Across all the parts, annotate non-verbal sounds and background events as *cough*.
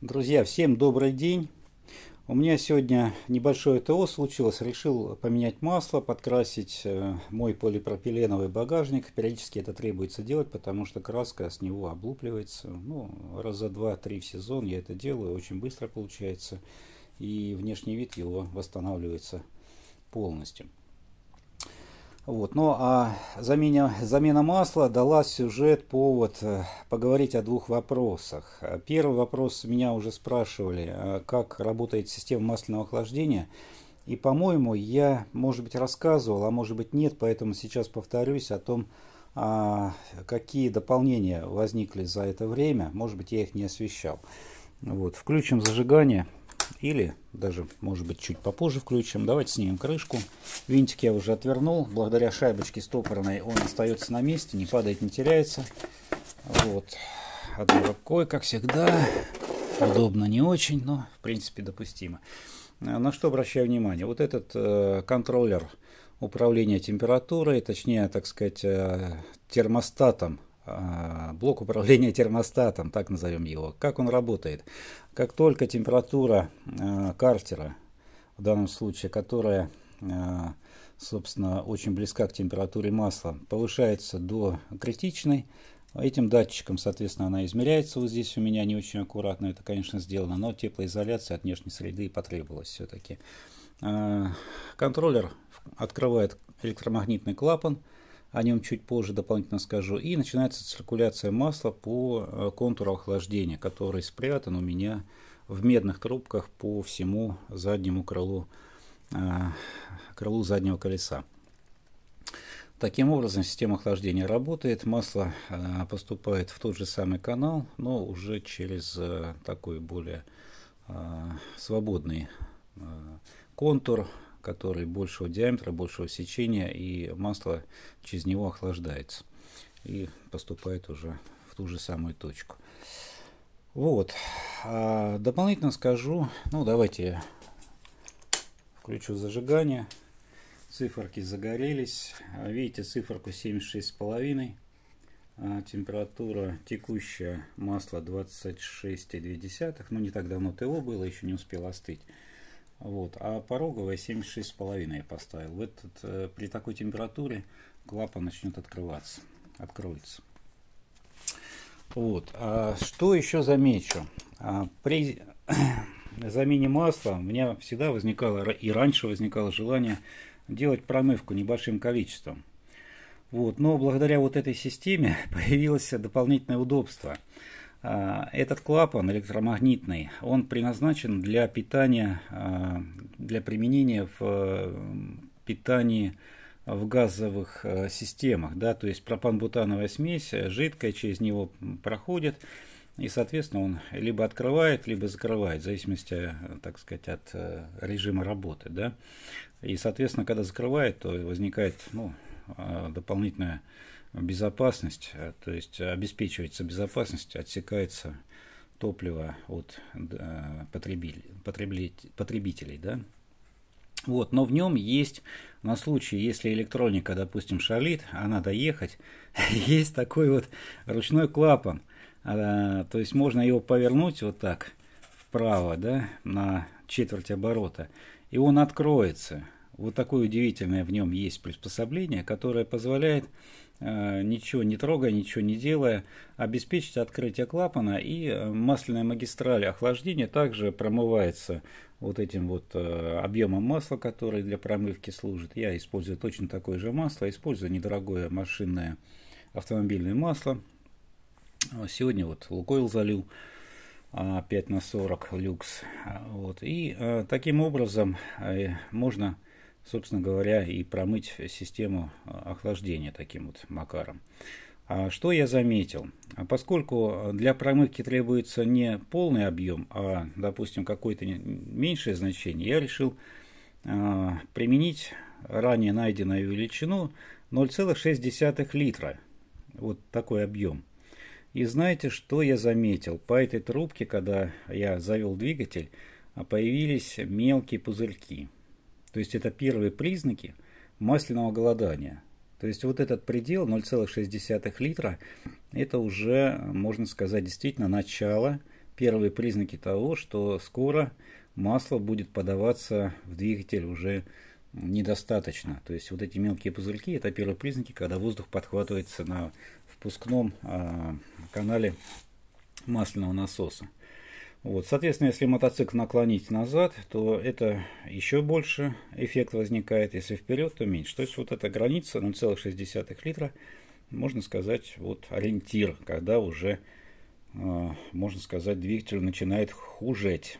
Друзья, всем добрый день! У меня сегодня небольшое ТО случилось. Решил поменять масло, подкрасить э, мой полипропиленовый багажник. Периодически это требуется делать, потому что краска с него облупливается. Ну, раза два-три в сезон я это делаю. Очень быстро получается. И внешний вид его восстанавливается полностью. Вот. Ну а замена, замена масла дала сюжет повод э, поговорить о двух вопросах. Первый вопрос меня уже спрашивали, э, как работает система масляного охлаждения. И, по-моему, я, может быть, рассказывал, а может быть, нет, поэтому сейчас повторюсь о том, а, какие дополнения возникли за это время. Может быть, я их не освещал. Вот. Включим зажигание или даже, может быть, чуть попозже включим. Давайте снимем крышку. Винтик я уже отвернул. Благодаря шайбочке стопорной он остается на месте, не падает, не теряется. Вот. Одной рукой, как всегда. Удобно не очень, но, в принципе, допустимо. Э, на что обращаю внимание? Вот этот э, контроллер управления температурой, точнее, так сказать, э, термостатом а, блок управления термостатом, так назовем его, как он работает. Как только температура а, картера, в данном случае, которая, а, собственно, очень близка к температуре масла, повышается до критичной, Этим датчиком, соответственно, она измеряется. Вот здесь у меня не очень аккуратно это, конечно, сделано, но теплоизоляция от внешней среды потребовалась все-таки. Контроллер открывает электромагнитный клапан, о нем чуть позже дополнительно скажу. И начинается циркуляция масла по э, контуру охлаждения, который спрятан у меня в медных трубках по всему заднему крылу, э, крылу заднего колеса. Таким образом, система охлаждения работает, масло э, поступает в тот же самый канал, но уже через такой более свободный контур, который большего диаметра, большего сечения, и масло через него охлаждается и поступает уже в ту же самую точку. Вот. А дополнительно скажу, ну давайте я включу зажигание. Циферки загорелись. Видите, циферку 76,5. А, температура текущая масла 26,2. Ну не так давно ТО было, еще не успело остыть. Вот. А пороговая 76,5 я поставил. В этот, э, при такой температуре клапан начнет открываться, откроется. Вот. А что еще замечу? А, при *coughs* замене масла у меня всегда возникало и раньше возникало желание делать промывку небольшим количеством. Вот. Но благодаря вот этой системе *laughs* появилось дополнительное удобство – а, этот клапан электромагнитный, он предназначен для питания, а, для применения в питании в газовых а, системах, да, то есть пропан-бутановая смесь э, жидкая через него проходит, и, соответственно, он либо открывает, либо закрывает, в зависимости, э, так сказать, от э, режима работы, да. И, соответственно, когда закрывает, то возникает, ну, дополнительная безопасность, э, то есть обеспечивается безопасность, отсекается топливо от э, потребителей. Да? Вот, но в нем есть, на случай, если электроника, допустим, шалит, а надо ехать, *laughs* есть такой вот ручной клапан. А, то есть можно его повернуть вот так вправо, да, на четверть оборота, и он откроется. Вот такое удивительное в нем есть приспособление, которое позволяет, э, ничего не трогая, ничего не делая, обеспечить открытие клапана, и э, масляная магистраль охлаждения также промывается вот этим вот э, объемом масла, который для промывки служит. Я использую точно такое же масло, использую недорогое машинное автомобильное масло. Сегодня вот Лукойл залил 5 а, на 40 люкс. Вот. И таким образом можно собственно говоря, и промыть систему а, охлаждения таким вот макаром. А что я заметил? А поскольку а, для промывки требуется не полный объем, а, допустим, какое-то меньшее значение, я решил э, применить ранее найденную величину 0,6 литра. Вот такой объем. И знаете, что я заметил? По этой трубке, когда я завел двигатель, появились мелкие пузырьки – то есть это первые признаки масляного голодания. То есть вот этот предел 0,6 литра, это уже, можно сказать, действительно начало, первые признаки того, что скоро масло будет подаваться в двигатель уже недостаточно. То есть вот эти мелкие пузырьки, это первые признаки, когда воздух подхватывается на впускном а, канале масляного насоса. Вот, соответственно, если мотоцикл наклонить назад, то это еще больше эффект возникает, если вперед, то меньше. То есть вот эта граница 0,6 литра, можно сказать, вот ориентир, когда уже, э, можно сказать, двигатель начинает хужеть.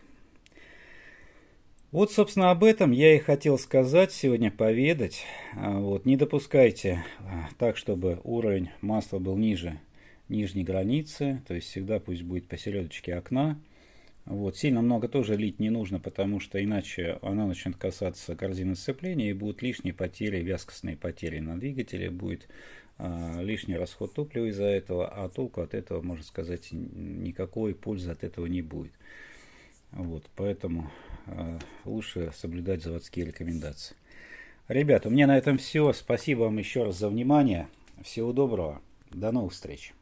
Вот, собственно, об этом я и хотел сказать сегодня, поведать. А, вот, не допускайте а, так, чтобы уровень масла был ниже нижней границы, то есть всегда пусть будет посередочке окна, вот. Сильно много тоже лить не нужно, потому что иначе она начнет касаться корзины сцепления и будут лишние потери, вязкостные потери на двигателе, будет а, лишний расход топлива из-за этого, а толку от этого, можно сказать, никакой пользы от этого не будет. Вот, поэтому э, лучше соблюдать заводские рекомендации. Ребята, у меня на этом все. Спасибо вам еще раз за внимание. Всего доброго. До новых встреч.